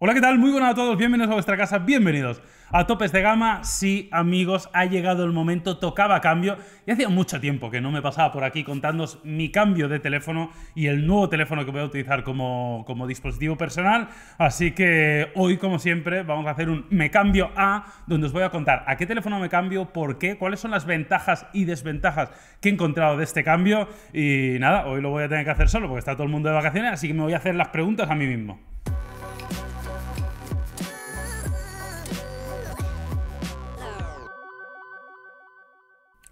Hola, ¿qué tal? Muy buenas a todos, bienvenidos a vuestra casa, bienvenidos a Topes de Gama. Sí, amigos, ha llegado el momento, tocaba cambio. Y hacía mucho tiempo que no me pasaba por aquí contándos mi cambio de teléfono y el nuevo teléfono que voy a utilizar como, como dispositivo personal. Así que hoy, como siempre, vamos a hacer un Me Cambio A, donde os voy a contar a qué teléfono me cambio, por qué, cuáles son las ventajas y desventajas que he encontrado de este cambio. Y nada, hoy lo voy a tener que hacer solo porque está todo el mundo de vacaciones, así que me voy a hacer las preguntas a mí mismo.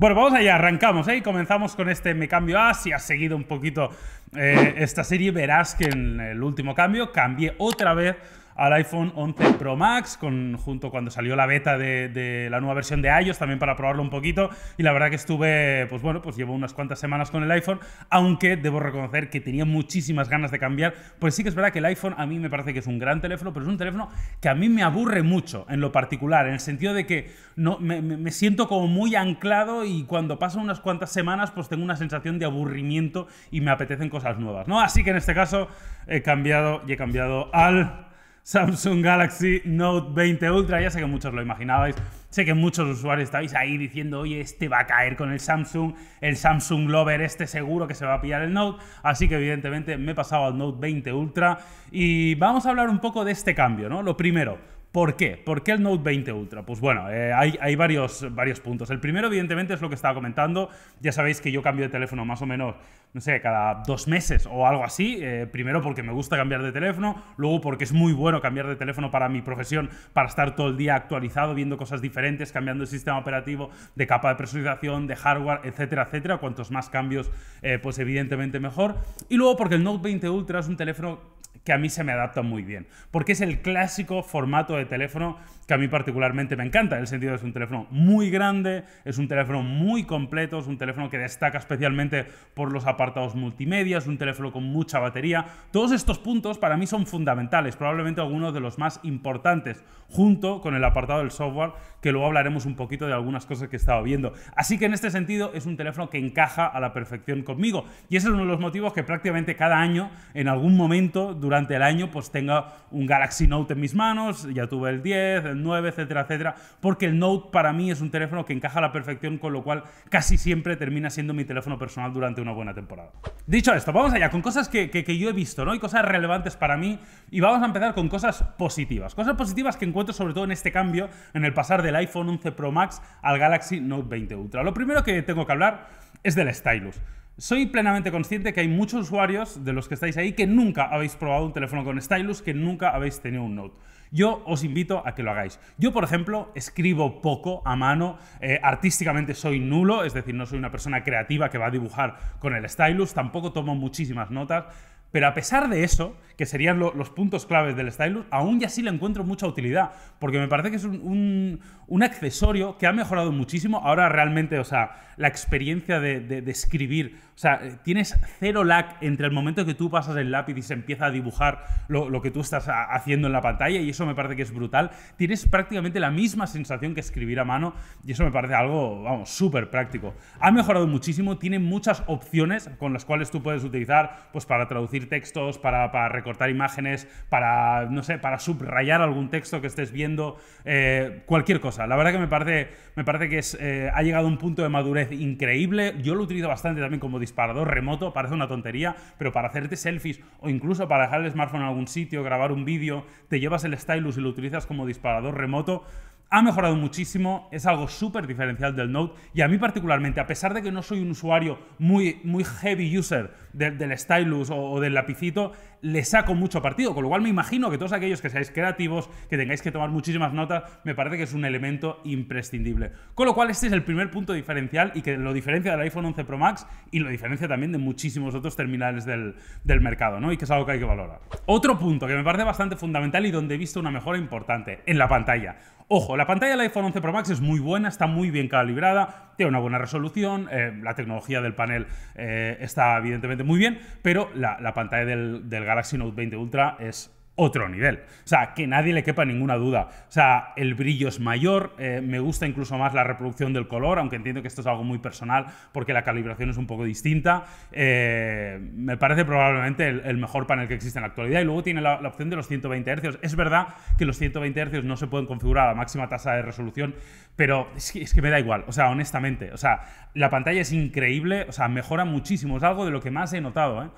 Bueno, vamos allá, arrancamos ¿eh? y comenzamos con este Me Cambio A. Si has seguido un poquito eh, esta serie, verás que en el último cambio cambié otra vez al iPhone 11 Pro Max, con, junto cuando salió la beta de, la nueva versión de iOS, también para probarlo un poquito. Y la verdad que estuve, pues bueno, pues llevo unas cuantas semanas con el iPhone, aunque debo reconocer que tenía muchísimas ganas de cambiar, pues sí que es verdad que el iPhone a mí me parece que es un gran teléfono, pero es un teléfono que a mí me aburre mucho en lo particular, en el sentido de que no, me, me siento como muy anclado y cuando pasan unas cuantas semanas, pues tengo una sensación de aburrimiento y me apetecen cosas nuevas, ¿no? Así que en este caso he cambiado y he cambiado al Samsung Galaxy Note 20 Ultra. Ya sé que muchos lo imaginabais, sé que muchos usuarios estáis ahí diciendo, oye, este va a caer con el Samsung, el Samsung Lover, este seguro que se va a pillar el Note. Así que evidentemente me he pasado al Note 20 Ultra y vamos a hablar un poco de este cambio, ¿no? Lo primero, ¿Por qué? ¿Por qué el Note 20 Ultra? Pues bueno, eh, hay, varios, puntos. El primero, evidentemente, es lo que estaba comentando. Ya sabéis que yo cambio de teléfono más o menos, no sé, cada dos meses o algo así. Eh, primero porque me gusta cambiar de teléfono, luego porque es muy bueno cambiar de teléfono para mi profesión, para estar todo el día actualizado, viendo cosas diferentes, cambiando el sistema operativo, de capa de personalización, de hardware, etcétera, etcétera. Cuantos más cambios, eh, pues evidentemente mejor. Y luego porque el Note 20 Ultra es un teléfono que a mí se me adapta muy bien, porque es el clásico formato de teléfono que a mí particularmente me encanta, en el sentido de que es un teléfono muy grande, es un teléfono muy completo, es un teléfono que destaca especialmente por los apartados multimedia, es un teléfono con mucha batería. Todos estos puntos para mí son fundamentales, probablemente algunos de los más importantes, junto con el apartado del software, que luego hablaremos un poquito de algunas cosas que he estado viendo. Así que en este sentido es un teléfono que encaja a la perfección conmigo y ese es uno de los motivos que prácticamente cada año, en algún momento durante el año, pues tenga un Galaxy Note en mis manos, ya tuve el 10, 9, etcétera, etcétera, porque el Note para mí es un teléfono que encaja a la perfección, con lo cual casi siempre termina siendo mi teléfono personal durante una buena temporada. Dicho esto, vamos allá con cosas que, que yo he visto, ¿no? Y cosas relevantes para mí, y vamos a empezar con cosas positivas. Cosas positivas que encuentro sobre todo en este cambio, en el pasar del iPhone 11 Pro Max al Galaxy Note 20 Ultra. Lo primero que tengo que hablar es del stylus. Soy plenamente consciente que hay muchos usuarios de los que estáis ahí que nunca habéis probado un teléfono con stylus, que nunca habéis tenido un Note. Yo os invito a que lo hagáis. Yo, por ejemplo, escribo poco a mano, eh, artísticamente soy nulo, es decir, no soy una persona creativa que va a dibujar con el stylus, tampoco tomo muchísimas notas, pero a pesar de eso, que serían los puntos claves del stylus, aún ya sí le encuentro mucha utilidad, porque me parece que es un, accesorio que ha mejorado muchísimo. Ahora realmente, o sea, la experiencia de, escribir, o sea, eh, tienes cero lag entre el momento que tú pasas el lápiz y se empieza a dibujar lo, que tú estás haciendo en la pantalla, y eso me parece que es brutal. Tienes prácticamente la misma sensación que escribir a mano, y eso me parece algo, vamos, súper práctico. Ha mejorado muchísimo, tiene muchas opciones con las cuales tú puedes utilizar, pues para traducir textos, para, recortar imágenes, para, no sé, para subrayar algún texto que estés viendo, eh, cualquier cosa. La verdad que me parece, me parece que eh, ha llegado a un punto de madurez increíble. Yo lo utilizo bastante también como disparador remoto, parece una tontería, pero para hacerte selfies o incluso para dejar el smartphone en algún sitio, grabar un vídeo, te llevas el stylus y lo utilizas como disparador remoto ha mejorado muchísimo, es algo súper diferencial del Note y a mí particularmente, a pesar de que no soy un usuario muy, muy heavy user del stylus o, del lapicito, le saco mucho partido, con lo cual me imagino que todos aquellos que seáis creativos, que tengáis que tomar muchísimas notas, me parece que es un elemento imprescindible. Con lo cual este es el primer punto diferencial y que lo diferencia del iPhone 11 Pro Max y lo diferencia también de muchísimos otros terminales del, del mercado, ¿no? Y que es algo que hay que valorar. Otro punto que me parece bastante fundamental y donde he visto una mejora importante, en la pantalla. Ojo, la pantalla del iPhone 11 Pro Max es muy buena, está muy bien calibrada, tiene una buena resolución, eh, la tecnología del panel eh, está evidentemente muy bien, pero la, pantalla del Galaxy Note 20 Ultra es otro nivel. O sea, que nadie le quepa ninguna duda. O sea, el brillo es mayor, eh, me gusta incluso más la reproducción del color, aunque entiendo que esto es algo muy personal porque la calibración es un poco distinta. Eh, me parece probablemente el, mejor panel que existe en la actualidad. Y luego tiene la, opción de los 120 Hz. Es verdad que los 120 Hz no se pueden configurar a la máxima tasa de resolución, pero es que, me da igual. O sea, honestamente, o sea, la pantalla es increíble, o sea, mejora muchísimo. Es algo de lo que más he notado. ¿eh?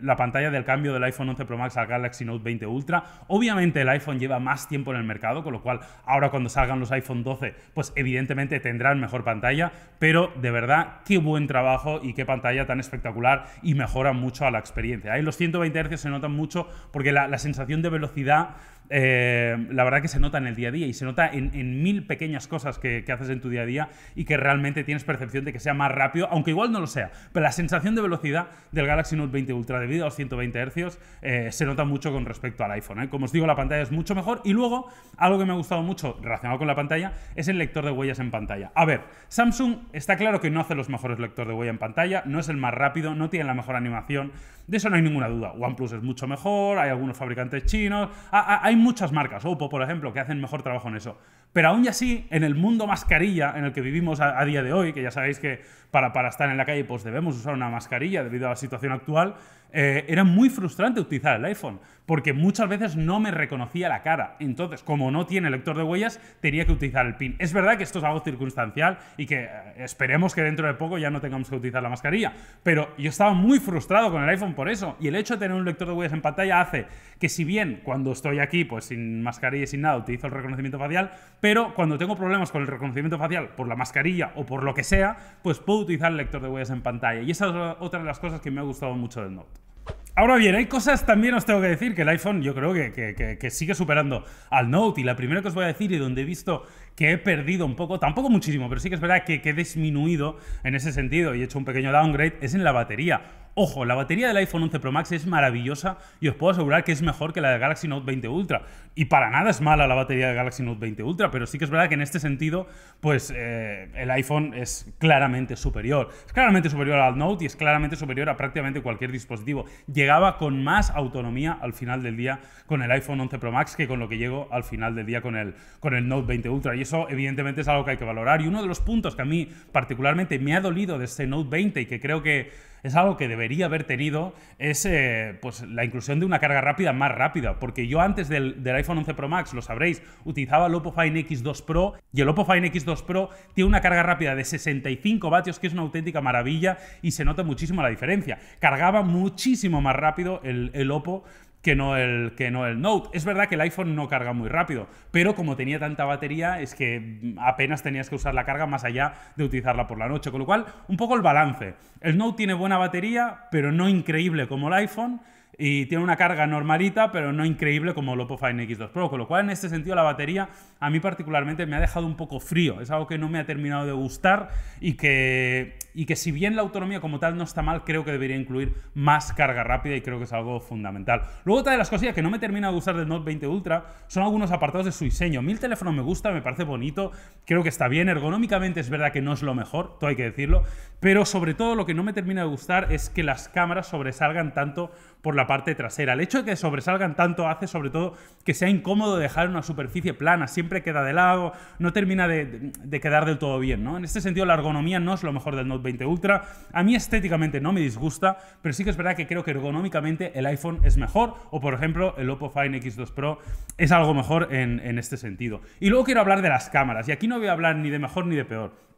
la pantalla del cambio del iPhone 11 Pro Max al Galaxy Note 20 Ultra. Obviamente el iPhone lleva más tiempo en el mercado, con lo cual ahora cuando salgan los iPhone 12, pues evidentemente tendrán mejor pantalla, pero de verdad qué buen trabajo y qué pantalla tan espectacular y mejora mucho a la experiencia. Ahí los 120 Hz se notan mucho porque la, sensación de velocidad... Eh, la verdad que se nota en el día a día y se nota en, mil pequeñas cosas que, haces en tu día a día y que realmente tienes percepción de que sea más rápido, aunque igual no lo sea. Pero la sensación de velocidad del Galaxy Note 20 Ultra debido a los 120 Hz eh, se nota mucho con con respecto al iPhone. ¿eh? Como os digo, la pantalla es mucho mejor. Y luego, algo que me ha gustado mucho relacionado con la pantalla es el lector de huellas en pantalla. A ver, Samsung está claro que no hace los mejores lectores de huella en pantalla, no es el más rápido, no tiene la mejor animación. De eso no hay ninguna duda. OnePlus es mucho mejor, hay algunos fabricantes chinos, hay muchas marcas, Oppo por ejemplo, que hacen mejor trabajo en eso. Pero aún y así, en el mundo mascarilla en el que vivimos a día de hoy, que ya sabéis que para, para estar en la calle pues debemos usar una mascarilla debido a la situación actual, eh, era muy frustrante utilizar el iPhone, porque muchas veces no me reconocía la cara. Entonces, como no tiene lector de huellas, tenía que utilizar el PIN. Es verdad que esto es algo circunstancial y que eh, esperemos que dentro de poco ya no tengamos que utilizar la mascarilla, pero yo estaba muy frustrado con el iPhone por eso. Y el hecho de tener un lector de huellas en pantalla hace que si bien cuando estoy aquí, pues sin mascarilla y sin nada, utilizo el reconocimiento facial, pero cuando tengo problemas con el reconocimiento facial por la mascarilla o por lo que sea, pues puedo utilizar el lector de huellas en pantalla. Y esa es otra de las cosas que me ha gustado mucho del Note. Ahora bien, hay cosas también os tengo que decir que el iPhone yo creo que, que, que, sigue superando al Note y la primera que os voy a decir y donde he visto que he perdido un poco, tampoco muchísimo, pero sí que es verdad que, he disminuido en ese sentido y he hecho un pequeño downgrade, es en la batería. Ojo, la batería del iPhone 11 Pro Max es maravillosa y os puedo asegurar que es mejor que la de Galaxy Note 20 Ultra. Y para nada es mala la batería del Galaxy Note 20 Ultra, pero sí que es verdad que en este sentido, pues eh, el iPhone es claramente superior. Es claramente superior al Note y es claramente superior a prácticamente cualquier dispositivo. Llegaba con más autonomía al final del día con el iPhone 11 Pro Max que con lo que llegó al final del día con el, con el Note 20 Ultra y eso evidentemente es algo que hay que valorar. Y uno de los puntos que a mí particularmente me ha dolido de este Note 20 y que creo que es algo que debería haber tenido es eh, pues, la inclusión de una carga rápida más rápida, porque yo antes del, iPhone 11 Pro Max, lo sabréis, utilizaba el Oppo Find X2 Pro y el Oppo Find X2 Pro tiene una carga rápida de 65 vatios, que es una auténtica maravilla y se nota muchísimo la diferencia. Cargaba muchísimo más rápido el, el Oppo que no, el, que no el Note. Es verdad que el iPhone no carga muy rápido, pero como tenía tanta batería, es que mm, apenas tenías que usar la carga más allá de utilizarla por la noche. Con lo cual, un poco el balance. El Note tiene buena batería, pero no increíble como el iPhone y tiene una carga normalita, pero no increíble como el Oppo Find X2 Pro, con lo cual en este sentido la batería a mí particularmente me ha dejado un poco frío, es algo que no me ha terminado de gustar y que, y que si bien la autonomía como tal no está mal, creo que debería incluir más carga rápida y creo que es algo fundamental. Luego otra de las cosillas que no me termina de gustar del Note 20 Ultra son algunos apartados de su diseño. Mi teléfono me gusta, me parece bonito, creo que está bien, ergonómicamente es verdad que no es lo mejor, todo hay que decirlo, pero sobre todo lo que no me termina de gustar es que las cámaras sobresalgan tanto por la parte trasera. El hecho de que sobresalgan tanto hace sobre todo que sea incómodo dejar una superficie plana, siempre queda de lado, no termina de, quedar del todo bien. ¿no? En este sentido, la ergonomía no es lo mejor del Note 20 Ultra. A mí estéticamente no me disgusta, pero sí que es verdad que creo que ergonómicamente el iPhone es mejor, o por ejemplo, el Oppo Fine X2 Pro es algo mejor en este sentido. Y luego quiero hablar de las cámaras, y aquí no voy a hablar ni de mejor ni de peor.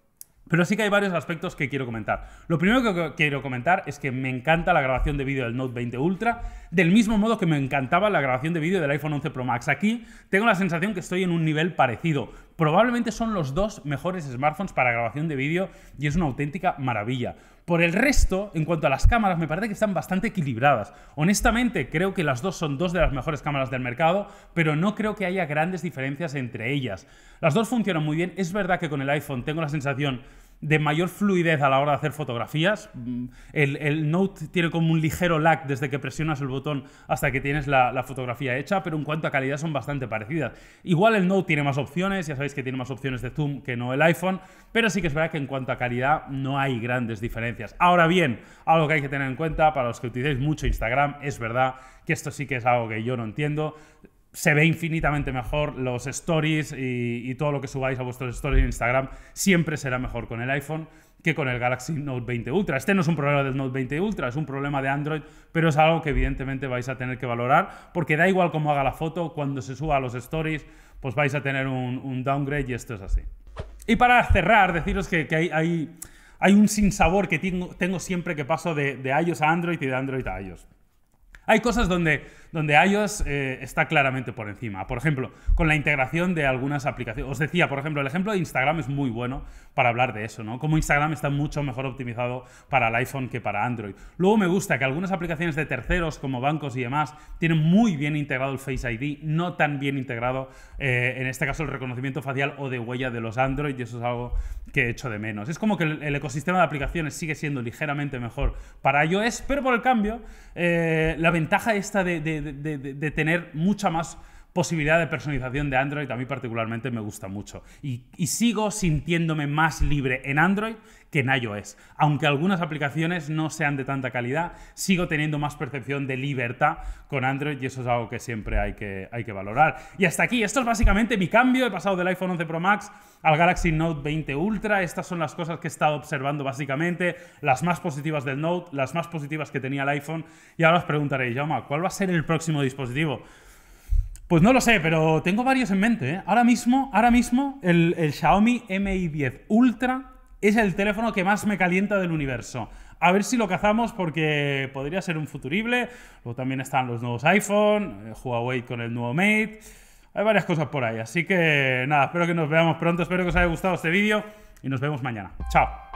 Pero sí que hay varios aspectos que quiero comentar. Lo primero que quiero comentar es que me encanta la grabación de vídeo del Note 20 Ultra, del mismo modo que me encantaba la grabación de vídeo del iPhone 11 Pro Max. Aquí tengo la sensación que estoy en un nivel parecido. Probablemente son los dos mejores smartphones para grabación de vídeo y es una auténtica maravilla. Por el resto, en cuanto a las cámaras, me parece que están bastante equilibradas. Honestamente, creo que las dos son dos de las mejores cámaras del mercado, pero no creo que haya grandes diferencias entre ellas. Las dos funcionan muy bien. Es verdad que con el iPhone tengo la sensación de mayor fluidez a la hora de hacer fotografías. Mm, el, Note tiene como un ligero lag desde que presionas el botón hasta que tienes la, la, fotografía hecha, pero en cuanto a calidad son bastante parecidas. Igual el Note tiene más opciones, ya sabéis que tiene más opciones de zoom que no el iPhone, pero sí que es verdad que en cuanto a calidad no hay grandes diferencias. Ahora bien, algo que hay que tener en cuenta para los que utilicéis mucho Instagram, es verdad que esto sí que es algo que yo no entiendo se ve infinitamente mejor los stories y, todo lo que subáis a vuestros stories en Instagram siempre será mejor con el iPhone que con el Galaxy Note 20 Ultra. Este no es un problema del Note 20 Ultra, es un problema de Android, pero es algo que evidentemente vais a tener que valorar, porque da igual cómo haga la foto, cuando se suba a los stories, pues vais a tener un, downgrade y esto es así. Y para cerrar, deciros que, hay, hay, un sinsabor que tengo, siempre que paso de, de iOS a Android y de Android a iOS. Hay cosas donde donde iOS eh, está claramente por encima. Por ejemplo, con la integración de algunas aplicaciones. Os decía, por ejemplo, el ejemplo de Instagram es muy bueno para hablar de eso, ¿no? Como Instagram está mucho mejor optimizado para el iPhone que para Android. Luego me gusta que algunas aplicaciones de terceros, como bancos y demás, tienen muy bien integrado el Face ID, no tan bien integrado, eh, en este caso, el reconocimiento facial o de huella de los Android, y eso es algo que he hecho de menos. Es como que el, ecosistema de aplicaciones sigue siendo ligeramente mejor para iOS, pero por el cambio, eh, la ventaja esta de de, tener mucha más posibilidad de personalización de Android a mí particularmente me gusta mucho. Y, sigo sintiéndome más libre en Android que en iOS. Aunque algunas aplicaciones no sean de tanta calidad, sigo teniendo más percepción de libertad con Android y eso es algo que siempre hay que, hay que valorar. Y hasta aquí, esto es básicamente mi cambio. He pasado del iPhone 11 Pro Max al Galaxy Note 20 Ultra. Estas son las cosas que he estado observando básicamente, las más positivas del Note, las más positivas que tenía el iPhone. Y ahora os preguntaréis, Yama, ¿cuál va a ser el próximo dispositivo? Pues no lo sé, pero tengo varios en mente. ¿eh? Ahora mismo, ahora mismo el, el, Xiaomi Mi 10 Ultra es el teléfono que más me calienta del universo. A ver si lo cazamos porque podría ser un futurible. Luego también están los nuevos iPhone, eh, Huawei con el nuevo Mate. Hay varias cosas por ahí. Así que nada, espero que nos veamos pronto. Espero que os haya gustado este vídeo y nos vemos mañana. Chao.